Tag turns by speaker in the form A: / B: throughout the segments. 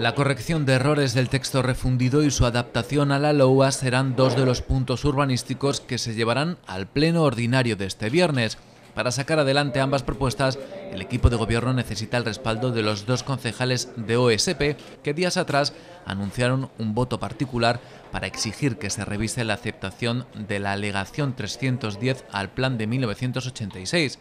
A: La corrección de errores del texto refundido y su adaptación a la LOA serán dos de los puntos urbanísticos que se llevarán al pleno ordinario de este viernes. Para sacar adelante ambas propuestas, el equipo de gobierno necesita el respaldo de los dos concejales de OSP que días atrás anunciaron un voto particular para exigir que se revise la aceptación de la alegación 310 al plan de 1986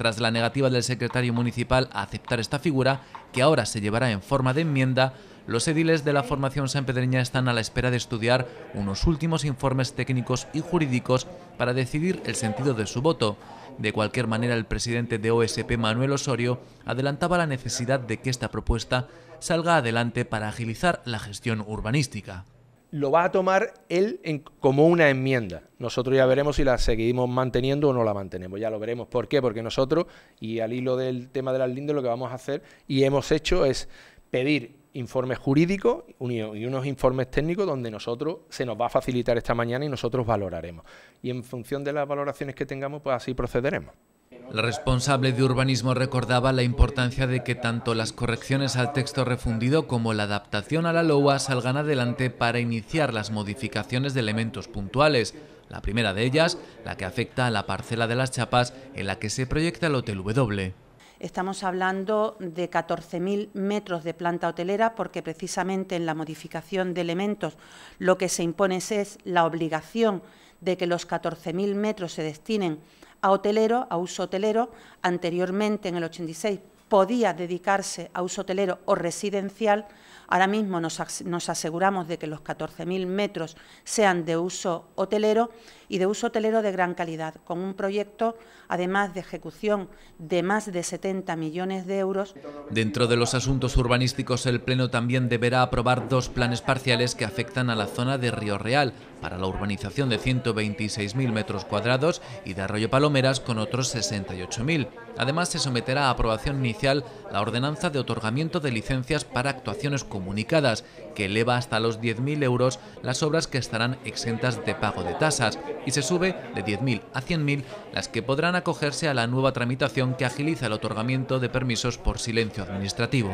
A: tras la negativa del secretario municipal a aceptar esta figura, que ahora se llevará en forma de enmienda, los ediles de la formación sanpedreña están a la espera de estudiar unos últimos informes técnicos y jurídicos para decidir el sentido de su voto. De cualquier manera, el presidente de OSP, Manuel Osorio, adelantaba la necesidad de que esta propuesta salga adelante para agilizar la gestión urbanística
B: lo va a tomar él como una enmienda. Nosotros ya veremos si la seguimos manteniendo o no la mantenemos, ya lo veremos. ¿Por qué? Porque nosotros, y al hilo del tema de las lindes, lo que vamos a hacer y hemos hecho es pedir informes jurídicos y unos informes técnicos donde nosotros se nos va a facilitar esta mañana y nosotros valoraremos. Y en función de las valoraciones que tengamos, pues así procederemos.
A: La responsable de urbanismo recordaba la importancia de que tanto las correcciones al texto refundido como la adaptación a la LOA salgan adelante para iniciar las modificaciones de elementos puntuales. La primera de ellas, la que afecta a la parcela de las chapas en la que se proyecta el Hotel W.
C: Estamos hablando de 14.000 metros de planta hotelera porque precisamente en la modificación de elementos lo que se impone es la obligación de que los 14.000 metros se destinen a hotelero, a uso hotelero, anteriormente en el 86 podía dedicarse a uso hotelero o residencial, ahora mismo nos, nos aseguramos de que los 14.000 metros sean de uso hotelero y de uso hotelero de gran calidad, con un proyecto, además de ejecución, de más de 70 millones de euros.
A: Dentro de los asuntos urbanísticos, el Pleno también deberá aprobar dos planes parciales que afectan a la zona de Río Real, para la urbanización de 126.000 metros cuadrados y de Arroyo Palomeras con otros 68.000. Además, se someterá a aprobación inicial la ordenanza de otorgamiento de licencias para actuaciones comunicadas, que eleva hasta los 10.000 euros las obras que estarán exentas de pago de tasas, y se sube de 10.000 a 100.000 las que podrán acogerse a la nueva tramitación que agiliza el otorgamiento de permisos por silencio administrativo.